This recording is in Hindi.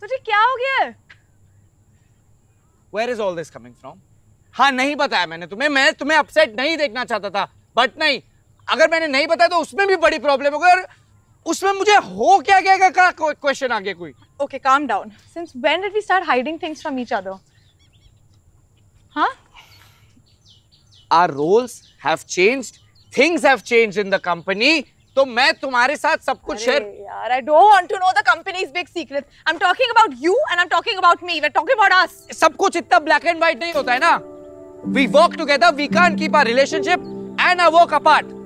तुझे क्या हो गया Where is is all this coming from हाँ नहीं बताया मैंने तुम्हें मैं तुम्हें अपसेट नहीं देखना चाहता था बट नहीं अगर मैंने नहीं बताया तो उसमें भी बड़ी प्रॉब्लम होगी और उसमें मुझे हो क्या गया का क्वेश्चन आगे कोई okay calm down since when did we start hiding things from each other हाँ our roles have changed things have changed in the company तो मैं तुम्हारे साथ सब कुछ शेयर यार I don't want to know the company's big secret I am talking about you and I am talking about me we are talking about us सब कुछ इतना ब्लैक एंड व्हाइट नहीं होता है ना we work together we can't keep our relationship and our work apart